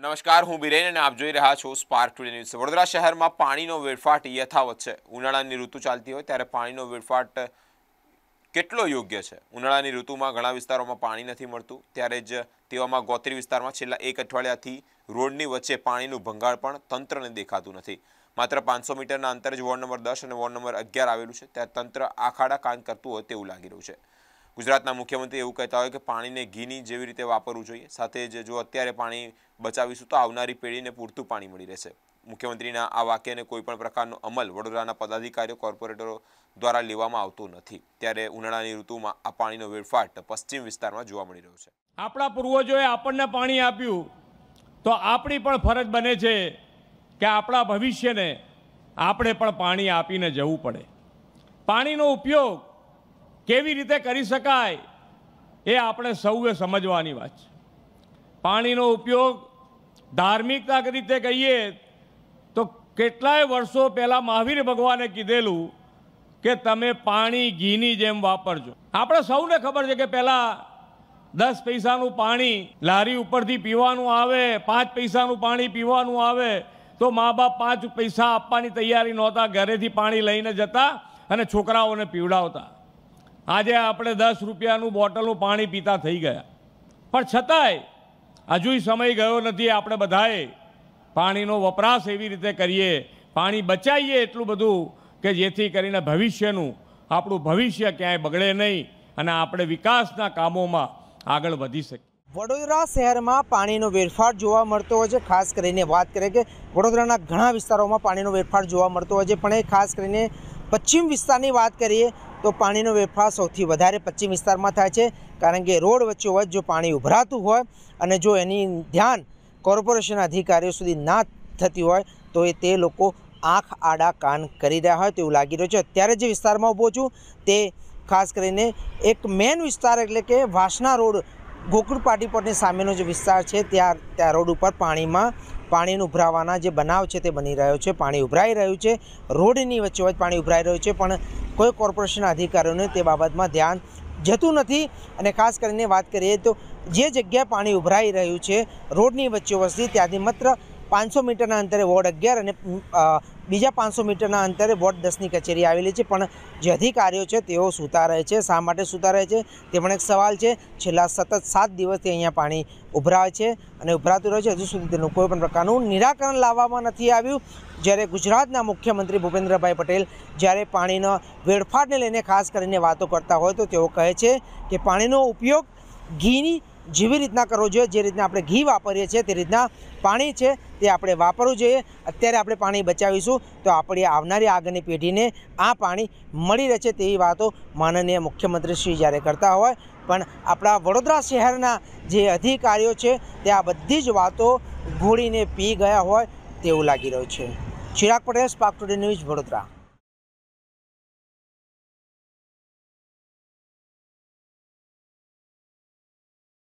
નમસ્કાર હું બિરેન અને આપ જોઈ રહ્યા છો સ્પાર્ક ટુડે ન્યૂઝ વડોદરા શહેરમાં પાણીનો વેડફાટ યથાવત છે ઉનાળાની ઋતુ ચાલતી હોય ત્યારે પાણીનો વેડફાટ કેટલો યોગ્ય છે ઉનાળાની ઋતુમાં ઘણા વિસ્તારોમાં પાણી નથી મળતું ત્યારે જ તેવામાં ગોત્રી વિસ્તારમાં છેલ્લા એક અઠવાડિયાથી રોડની વચ્ચે પાણીનું ભંગાળ પણ તંત્રને દેખાતું નથી માત્ર પાંચસો મીટરના અંતરે જ વોર્ડ નંબર દસ અને વોર્ડ નંબર અગિયાર આવેલું છે ત્યાં તંત્ર આખાડા કામ કરતું હોય તેવું લાગી રહ્યું છે ગુજરાતના મુખ્યમંત્રી એવું કહેતા હોય કે પાણીને ઘીની જેવી રીતે વાપરવું જોઈએ સાથે જ જો અત્યારે પાણી બચાવીશું તો આવનારી પેઢીને પૂરતું પાણી મળી રહેશે મુખ્યમંત્રીના આ વાક્યને કોઈપણ પ્રકારનો અમલ વડોદરાના પદાધિકારીઓ કોર્પોરેટરો દ્વારા લેવામાં આવતો નથી ત્યારે ઉનાળાની ઋતુમાં આ પાણીનો વેડફાટ પશ્ચિમ વિસ્તારમાં જોવા મળી રહ્યો છે આપણા પૂર્વજોએ આપણને પાણી આપ્યું તો આપણી પણ ફરજ બને છે કે આપણા ભવિષ્યને આપણે પણ પાણી આપીને જવું પડે પાણીનો ઉપયોગ કેવી રીતે કરી શકાય એ આપણે સૌએ સમજવાની વાત છે પાણીનો ઉપયોગ ધાર્મિકતા રીતે કહીએ તો કેટલાય વર્ષો પહેલાં મહાવીર ભગવાને કીધેલું કે તમે પાણી ઘીની જેમ વાપરજો આપણે સૌને ખબર છે કે પહેલાં દસ પૈસાનું પાણી લારી ઉપરથી પીવાનું આવે પાંચ પૈસાનું પાણી પીવાનું આવે તો મા બાપ પાંચ પૈસા આપવાની તૈયારી નહોતા ઘરેથી પાણી લઈને જતા અને છોકરાઓને પીવડાવતા આજે આપણે દસ રૂપિયાનું બોટલનું પાણી પીતા થઈ ગયા પણ છતાંય હજુય સમય ગયો નથી આપણે બધાએ પાણીનો વપરાશ એવી રીતે કરીએ પાણી બચાવીએ એટલું બધું કે જેથી કરીને ભવિષ્યનું આપણું ભવિષ્ય ક્યાંય બગડે નહીં અને આપણે વિકાસના કામોમાં આગળ વધી શકીએ વડોદરા શહેરમાં પાણીનો વેરફાર જોવા મળતો હોય છે ખાસ કરીને વાત કરીએ કે વડોદરાના ઘણા વિસ્તારોમાં પાણીનો વેરફાર જોવા મળતો હોય છે પણ એ ખાસ કરીને પશ્ચિમ વિસ્તારની વાત કરીએ તો પાણીનો વેફાર સૌથી વધારે પશ્ચિમ વિસ્તારમાં થાય છે કારણ કે રોડ વચ્ચોવચ્ચ જો પાણી ઉભરાતું હોય અને જો એની ધ્યાન કોર્પોરેશન અધિકારીઓ સુધી ના થતી હોય તો એ તે લોકો આંખ આડા કાન કરી રહ્યા હોય તેવું લાગી રહ્યું છે અત્યારે જે વિસ્તારમાં ઊભો છું તે ખાસ કરીને એક મેન વિસ્તાર એટલે કે વાસણા રોડ ગોકુળ પાટીપટની સામેનો જે વિસ્તાર છે ત્યાં ત્યાં રોડ ઉપર પાણીમાં પાણીનું ઉભરાવાના જે બનાવ છે તે બની રહ્યો છે પાણી ઉભરાઈ રહ્યું છે રોડની વચ્ચે વચ્ચે પાણી ઉભરાઈ રહ્યું છે પણ કોઈ કોર્પોરેશનના અધિકારીઓને તે બાબતમાં ધ્યાન જતું નથી અને ખાસ કરીને વાત કરીએ તો જે જગ્યાએ પાણી ઉભરાઈ રહ્યું છે રોડની વચ્ચે વચ્ચે ત્યાંથી માત્ર પાંચસો મીટરના અંતરે વોર્ડ અગિયાર અને બીજા પાંચસો મીટરના અંતરે વોર્ડ દસની કચેરી આવેલી છે પણ જે અધિકારીઓ છે તેઓ સૂતા રહે છે શા માટે સૂતા રહે છે તે પણ એક સવાલ છે છેલ્લા સતત સાત દિવસથી અહીંયા પાણી ઉભરાય છે અને ઉભરાતું રહે છે હજુ સુધી તેનું કોઈ પણ પ્રકારનું નિરાકરણ લાવવામાં નથી આવ્યું જ્યારે ગુજરાતના મુખ્યમંત્રી ભૂપેન્દ્રભાઈ પટેલ જ્યારે પાણીનો વેડફાટને લઈને ખાસ કરીને વાતો કરતા હોય તો તેઓ કહે છે કે પાણીનો ઉપયોગ ઘીની જેવી રીતના કરવો જોઈએ જે રીતના આપણે ઘી વાપરીએ છીએ તે રીતના પાણી છે તે આપણે વાપરવું જોઈએ અત્યારે આપણે પાણી બચાવીશું તો આપણી આવનારી આગળની પેઢીને આ પાણી મળી રહે છે તેવી વાતો માનનીય મુખ્યમંત્રી શ્રી જ્યારે કરતા હોય પણ આપણા વડોદરા શહેરના જે અધિકારીઓ છે તે આ બધી જ વાતો ઘોળીને પી ગયા હોય તેવું લાગી રહ્યું છે Chirag Patel Spark Today news Vadodara